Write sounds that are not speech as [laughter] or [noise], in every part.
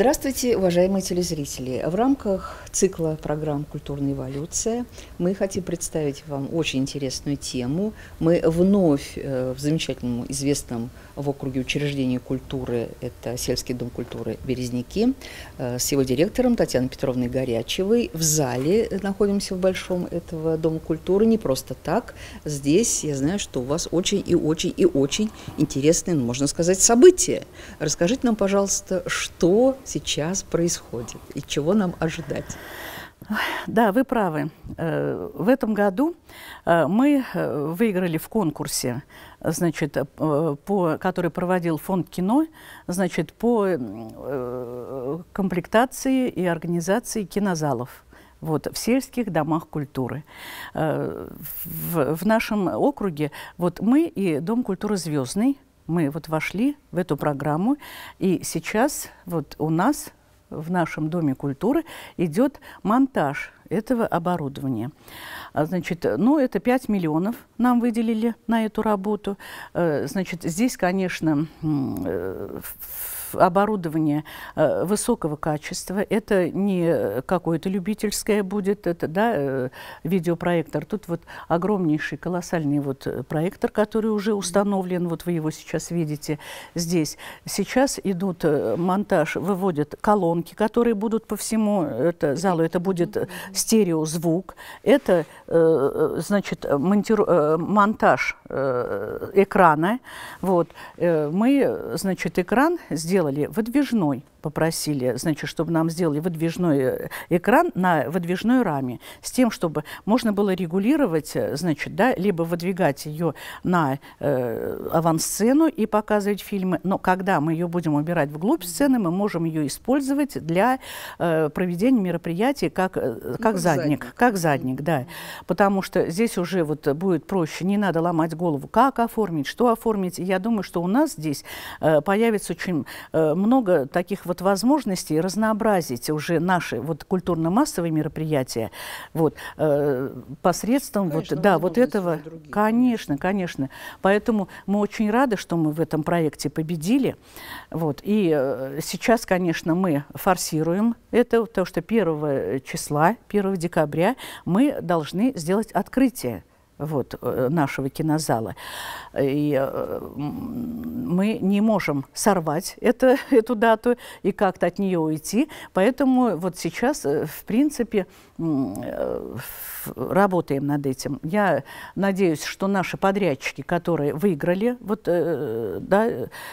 Здравствуйте, уважаемые телезрители! В рамках цикла программ «Культурная эволюция» мы хотим представить вам очень интересную тему. Мы вновь э, в замечательном, известном в округе учреждении культуры, это Сельский дом культуры «Березники», э, с его директором Татьяной Петровной Горячевой. В зале находимся в большом этого дома культуры, не просто так. Здесь я знаю, что у вас очень и очень и очень интересные, можно сказать, события. Расскажите нам, пожалуйста, что сейчас происходит и чего нам ожидать? Да, вы правы. Э, в этом году э, мы э, выиграли в конкурсе, значит, по, который проводил фонд кино, значит, по комплектации и организации кинозалов вот, в сельских домах культуры. В, в нашем округе вот мы и Дом культуры «Звездный», мы вот вошли в эту программу, и сейчас вот у нас в нашем Доме культуры идет монтаж этого оборудования. А, значит, ну, это 5 миллионов нам выделили на эту работу. Э, значит, здесь, конечно, в оборудование э, высокого качества. Это не какое-то любительское будет, это да, э, видеопроектор. Тут вот огромнейший, колоссальный вот проектор, который уже установлен, вот вы его сейчас видите здесь. Сейчас идут э, монтаж, выводят колонки, которые будут по всему это, залу. Это будет стереозвук. Это, значит, монтир, монтаж экрана. Вот. Мы, значит, экран сделали сделали выдвижной попросили, значит, чтобы нам сделали выдвижной э, экран на выдвижной раме, с тем, чтобы можно было регулировать, э, значит, да, либо выдвигать ее на э, авансцену и показывать фильмы, но когда мы ее будем убирать вглубь сцены, мы можем ее использовать для э, проведения мероприятий как, э, ну, как, как задник, задник, как задник, да, потому что здесь уже вот будет проще, не надо ломать голову, как оформить, что оформить, я думаю, что у нас здесь э, появится очень э, много таких вот вот возможности разнообразить уже наши вот культурно-массовые мероприятия вот, э, посредством конечно, вот, да, вот этого. Другие, конечно, конечно. Поэтому мы очень рады, что мы в этом проекте победили. Вот. И э, сейчас, конечно, мы форсируем это, то, что 1 числа, 1 декабря мы должны сделать открытие вот, э, нашего кинозала. И э, мы не можем сорвать это, [laughs] эту дату и как-то от нее уйти. Поэтому вот сейчас, э, в принципе, работаем над этим. Я надеюсь, что наши подрядчики, которые выиграли вот, да,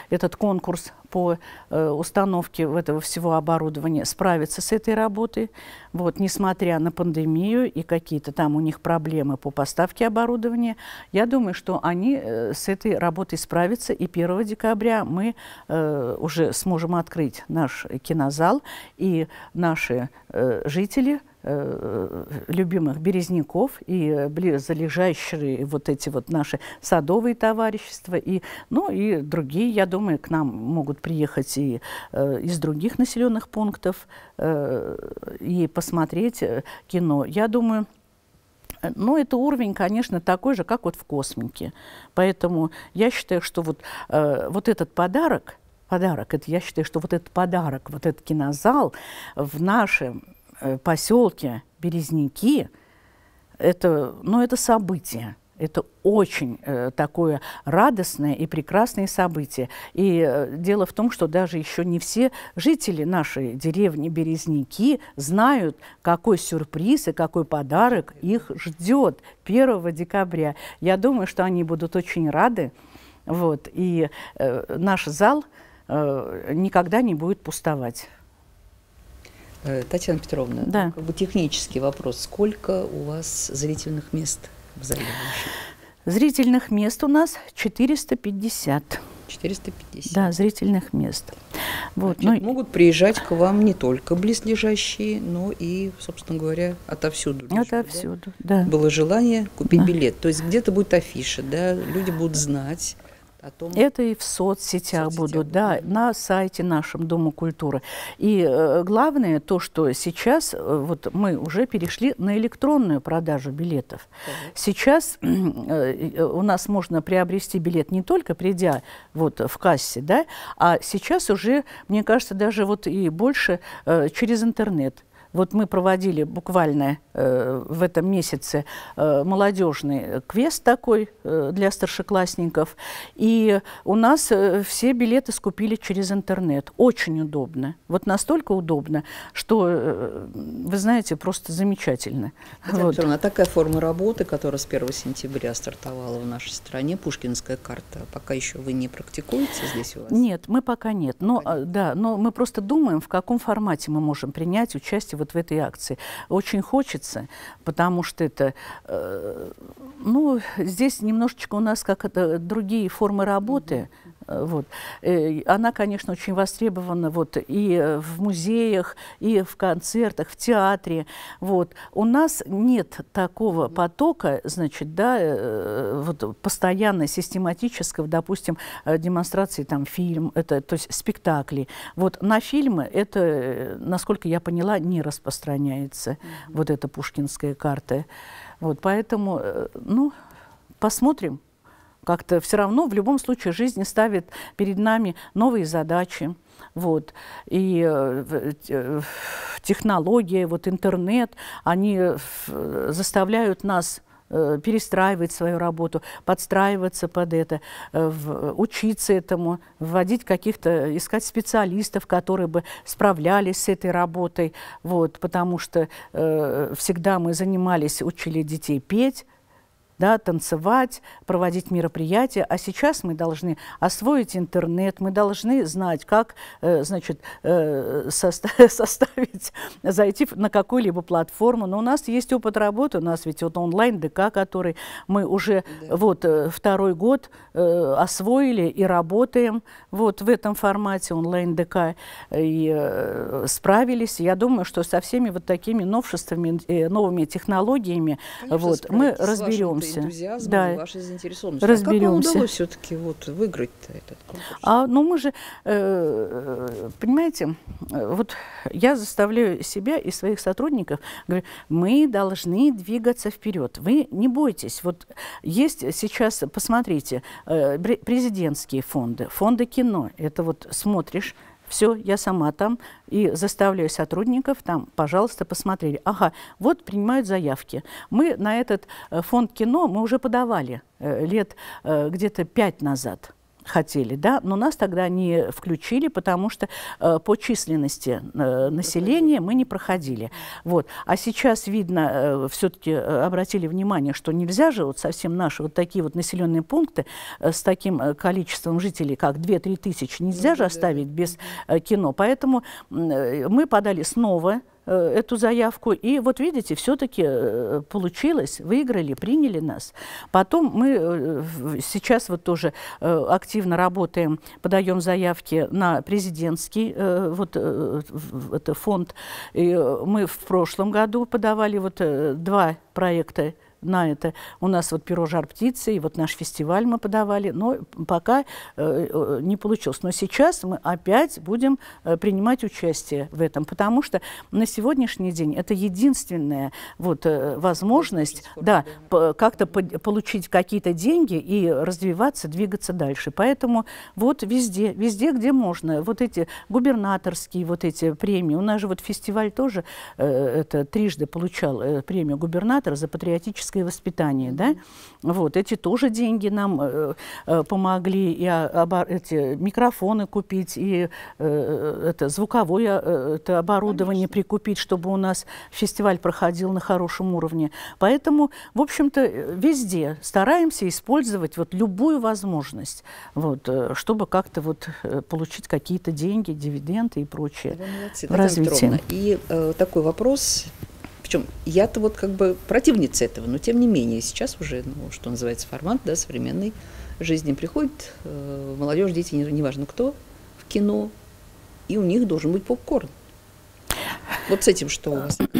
этот конкурс по э, установке этого всего оборудования справиться с этой работой, вот, несмотря на пандемию и какие-то там у них проблемы по поставке оборудования, я думаю, что они э, с этой работой справятся, и 1 декабря мы э, уже сможем открыть наш э, кинозал, и наши э, жители – Э, любимых березняков и э, близолежащие вот эти вот наши садовые товарищества и ну и другие я думаю к нам могут приехать и э, из других населенных пунктов э, и посмотреть э, кино я думаю но ну, это уровень, конечно, такой же, как вот в космике. Поэтому я считаю, что вот, э, вот этот подарок, подарок, это я считаю, что вот этот подарок, вот этот кинозал в нашем Э, поселке Березники, это, ну, это событие. Это очень э, такое радостное и прекрасное событие. И э, дело в том, что даже еще не все жители нашей деревни Березники знают, какой сюрприз и какой подарок их ждет 1 декабря. Я думаю, что они будут очень рады. Вот, и э, наш зал э, никогда не будет пустовать. Э, Татьяна Петровна, да. Ну, как бы технический вопрос. Сколько у вас зрительных мест в зале? Зрительных мест у нас 450. 450. Да, зрительных мест. Вот, Значит, ну, могут приезжать к вам не только близлежащие, но и, собственно говоря, отовсюду. Отовсюду, да. да. Было желание купить да. билет. То есть где-то будет афиша, да, люди будут знать, о том... Это и в соцсетях, в соцсетях будут, да, на сайте нашем Дома культуры. И э, главное то, что сейчас э, вот мы уже перешли на электронную продажу билетов. Uh Сейчас [clears throat] э, э, у нас можно приобрести билет не только придя вот в кассе, да, а сейчас уже, мне кажется, даже вот и больше э, через интернет вот мы проводили буквально э, в этом месяце э, молодежный квест такой э, для старшеклассников. И у нас э, все билеты скупили через интернет. Очень удобно. Вот настолько удобно, что, э, вы знаете, просто замечательно. вот. Петровна, а такая форма работы, которая с 1 сентября стартовала в нашей стране, пушкинская карта, пока еще вы не практикуете здесь у вас? Нет, мы пока нет. Но, Понятно. Э, да, но мы просто думаем, в каком формате мы можем принять участие вот в этой акции. Очень хочется, потому что это, э, ну, здесь немножечко у нас как это другие формы работы. Mm -hmm Э, вот. Э, она, конечно, очень востребована вот, и э, в музеях, и в концертах, в театре. Вот. У нас нет такого потока, значит, да, вот, постоянно систематического, допустим, демонстрации там, фильм, это, то есть спектаклей. Вот, на фильмы это, насколько я поняла, не распространяется, mm -hmm. вот эта пушкинская карта. Вот, поэтому, ну, посмотрим как-то все равно в любом случае жизнь ставит перед нами новые задачи. Вот. И э, э, э, технологии, вот интернет, они заставляют нас перестраивать свою работу, подстраиваться под это, учиться этому, вводить каких-то, искать специалистов, которые бы справлялись с этой работой, вот, потому что э, всегда мы занимались, учили детей петь, да, танцевать, проводить мероприятия. А сейчас мы должны освоить интернет, мы должны знать, как э, значит, э, [laughs] составить, зайти на какую-либо платформу. Но у нас есть опыт работы, у нас ведь вот онлайн ДК, который мы уже да. вот, э, второй год э, освоили и работаем вот в этом формате онлайн ДК и э, справились. Я думаю, что со всеми вот такими новшествами, э, новыми технологиями Конечно, вот, мы разберемся разберемся. Да. Вашей заинтересованностью. Разберемся. А как вам удалось все-таки вот выиграть этот конкурс? А, ну мы же, э, понимаете, вот я заставляю себя и своих сотрудников, говорю, мы должны двигаться вперед. Вы не бойтесь. Вот есть сейчас, посмотрите, э, президентские фонды, фонды кино. Это вот смотришь все, я сама там и заставляю сотрудников там, пожалуйста, посмотрели. Ага, вот принимают заявки. Мы на этот э, фонд кино мы уже подавали э, лет э, где-то пять назад хотели, да, но нас тогда не включили, потому что э, по численности э, населения мы не проходили. Вот. А сейчас видно, э, все-таки э, обратили внимание, что нельзя же вот совсем наши вот такие вот населенные пункты э, с таким э, количеством жителей, как 2-3 тысячи, нельзя ну же оставить без э, кино. Поэтому э, мы подали снова Э, эту заявку. И вот видите, все-таки э, получилось, выиграли, приняли нас. Потом мы э, сейчас вот тоже активно работаем, подаем заявки на президентский вот, это фонд. И мы в прошлом году подавали вот два проекта на это. У нас вот перо жар птицы, и вот наш фестиваль мы подавали, но пока э, э, не получилось. Но сейчас мы опять будем э, принимать участие в этом, потому что на сегодняшний день это единственная вот, э, возможность да, как-то по получить какие-то деньги и развиваться, двигаться дальше. Поэтому вот везде, везде, где можно, вот эти губернаторские вот эти премии. У нас же вот фестиваль тоже э, это трижды получал э, премию губернатора за патриотическое детское воспитание, да, вот, эти тоже деньги нам э, э помогли, и обор- эти микрофоны купить, и э, это звуковое э, это оборудование Конечно. прикупить, чтобы у нас фестиваль проходил на хорошем уровне. Поэтому, в общем-то, э, везде стараемся использовать вот любую возможность, вот, э, чтобы как-то вот получить какие-то деньги, дивиденды и прочее в развитии. И э, такой вопрос причем я-то вот как бы противница этого, но тем не менее сейчас уже, ну, что называется, формат да, современной жизни приходит э, молодежь, дети, неважно кто, в кино, и у них должен быть попкорн. Вот с этим что у вас? [clears throat]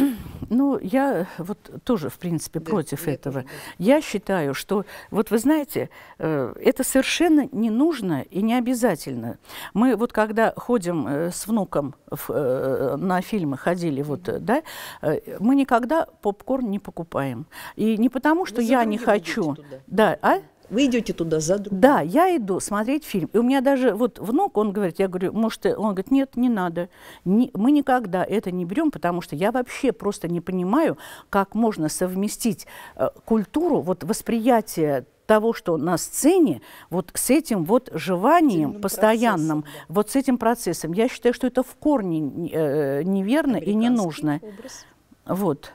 Ну, я э, вот тоже, в принципе, да, против я этого. Тоже, да. Я считаю, что, вот вы знаете, э, это совершенно не нужно и не обязательно. Мы вот когда ходим э, с внуком в, э, на фильмы, ходили, вот, да, э, мы никогда попкорн не покупаем. И не потому, что вы ну, я не хочу. Туда. Да, а? Вы идете туда за другим? Да, я иду смотреть фильм. И у меня даже вот внук, он говорит, я говорю, может, он говорит, нет, не надо. Не, мы никогда это не берем, потому что я вообще просто не понимаю, как можно совместить э, культуру, вот восприятие того, что на сцене, вот с этим вот жеванием этим постоянным, процессом, вот с этим процессом. Я считаю, что это в корне э, неверно и не нужно. Образ. Вот.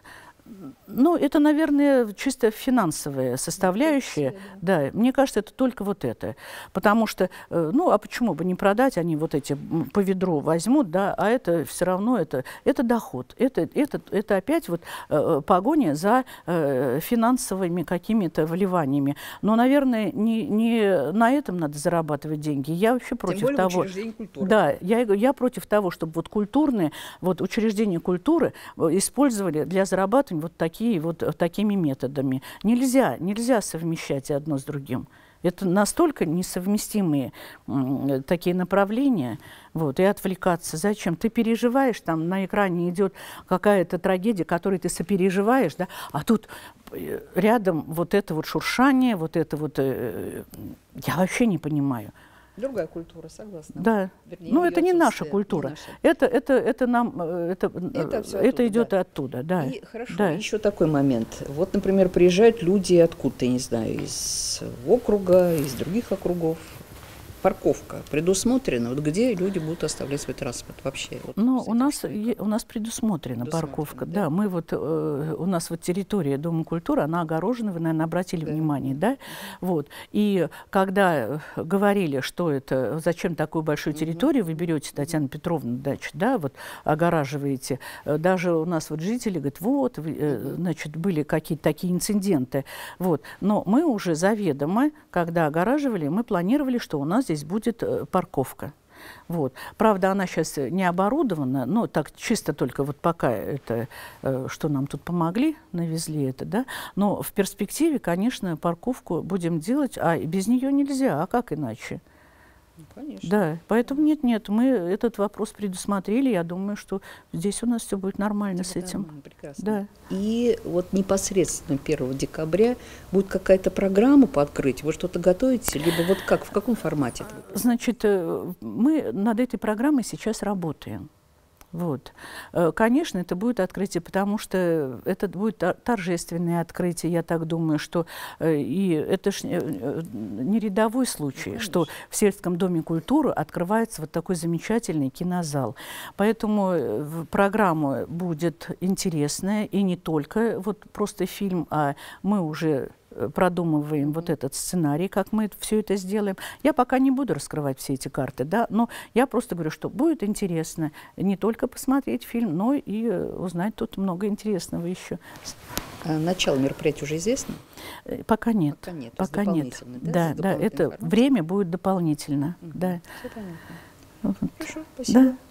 Ну, это, наверное, чисто финансовая составляющая. Да, мне кажется, это только вот это. Потому что, э, ну, а почему бы не продать, они вот эти по ведру возьмут, да, а это все равно, это, это доход. Это, это, это опять вот э, э, погоня за финансовыми какими-то вливаниями. Но, наверное, не, не на этом надо зарабатывать деньги. Я вообще против Тем более того... Культуры. Да, я, я против того, чтобы вот культурные, вот учреждения культуры использовали для зарабатывания вот, такие, вот э, такими методами. Нельзя, нельзя совмещать одно с другим. Это настолько несовместимые э, такие направления. Вот, и отвлекаться. Зачем? Ты переживаешь, там на экране идет какая-то трагедия, которой ты сопереживаешь, да? а тут э, рядом вот это вот шуршание, вот это вот... Э, я вообще не понимаю. Другая культура, согласна. Да. Вернее, ну, это не наша культура. Не наша. Это, это, это нам, э, это, э, это, это оттуда, идет да. оттуда, да. И, хорошо, да. еще такой момент. Вот, например, приезжают люди откуда-то, я не знаю, из округа, из других округов, парковка предусмотрена? Вот где люди будут оставлять свой транспорт вообще? Вот, ну, у нас, у нас предусмотрена парковка. Да. да, мы вот, э, у нас вот территория Дома культуры, она огорожена, вы, наверное, обратили да. внимание, да? Вот. И когда э, говорили, что это, зачем такую большую территорию вы берете, Татьяна Петровна, дачу, да, вот огораживаете, э, даже у нас вот жители говорят, вот, э, значит, были какие-то такие инциденты, вот. Но мы уже заведомо, когда огораживали, мы планировали, что у нас здесь будет э, парковка. Вот. Правда, она сейчас э, не оборудована, но так чисто только вот пока это, э, что нам тут помогли, навезли это, да. Но в перспективе, конечно, парковку будем делать, а без нее нельзя, а как иначе? Ну, конечно. Да, поэтому нет, нет, мы этот вопрос предусмотрели, я думаю, что здесь у нас все будет нормально все с этим. Нормально, прекрасно. Да. И вот непосредственно 1 декабря будет какая-то программа по открытию, вы что-то готовите, либо вот как, в каком формате? Это будет? Значит, э, мы над этой программой сейчас работаем. Вот. Э, конечно, это будет открытие, потому что это будет торжественное открытие, я так думаю, что э, и это ж э, не рядовой случай, ну, Конечно. что в сельском доме культуры открывается вот такой замечательный кинозал. Поэтому программа будет интересная, и не только вот просто фильм, а мы уже Э, продумываем mm -hmm. вот этот сценарий, как мы все это сделаем. Я пока не буду раскрывать все эти карты, да, но я просто говорю, что будет интересно не только посмотреть фильм, но и э, узнать тут много интересного еще. А начало мероприятия уже известно? Э, пока нет. Пока нет. Пока нет. Да, да, да это время будет дополнительно. Mm -hmm. Да. Все понятно. Вот. Хорошо, спасибо. Да.